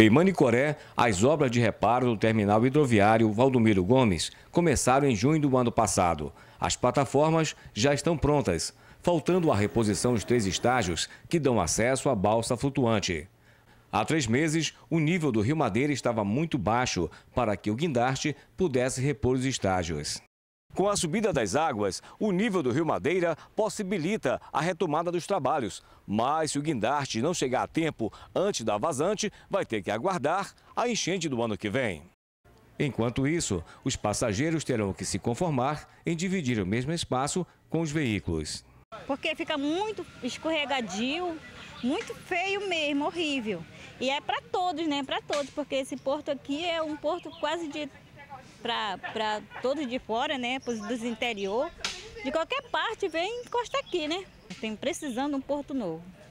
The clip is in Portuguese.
Em Manicoré, as obras de reparo do terminal hidroviário Valdomiro Gomes começaram em junho do ano passado. As plataformas já estão prontas, faltando a reposição dos três estágios que dão acesso à balsa flutuante. Há três meses, o nível do Rio Madeira estava muito baixo para que o guindaste pudesse repor os estágios. Com a subida das águas, o nível do Rio Madeira possibilita a retomada dos trabalhos. Mas se o guindaste não chegar a tempo antes da vazante, vai ter que aguardar a enchente do ano que vem. Enquanto isso, os passageiros terão que se conformar em dividir o mesmo espaço com os veículos. Porque fica muito escorregadio, muito feio mesmo, horrível. E é para todos, né? Para todos, porque esse porto aqui é um porto quase de para todos de fora, né? dos interior. De qualquer parte vem encosta aqui, né? Tem precisando um porto novo.